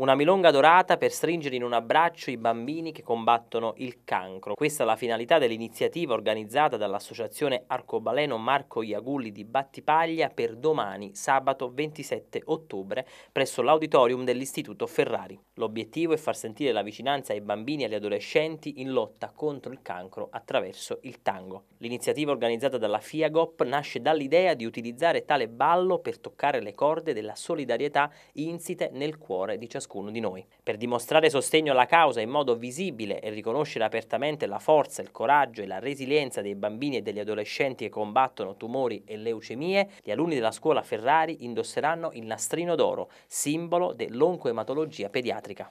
Una milonga dorata per stringere in un abbraccio i bambini che combattono il cancro. Questa è la finalità dell'iniziativa organizzata dall'associazione Arcobaleno Marco Iagulli di Battipaglia per domani, sabato 27 ottobre, presso l'auditorium dell'Istituto Ferrari. L'obiettivo è far sentire la vicinanza ai bambini e agli adolescenti in lotta contro il cancro attraverso il tango. L'iniziativa organizzata dalla FIAGOP nasce dall'idea di utilizzare tale ballo per toccare le corde della solidarietà insite nel cuore di ciascuno ciascuno di noi. Per dimostrare sostegno alla causa in modo visibile e riconoscere apertamente la forza, il coraggio e la resilienza dei bambini e degli adolescenti che combattono tumori e leucemie, gli alunni della scuola Ferrari indosseranno il nastrino d'oro, simbolo dell'oncoematologia pediatrica.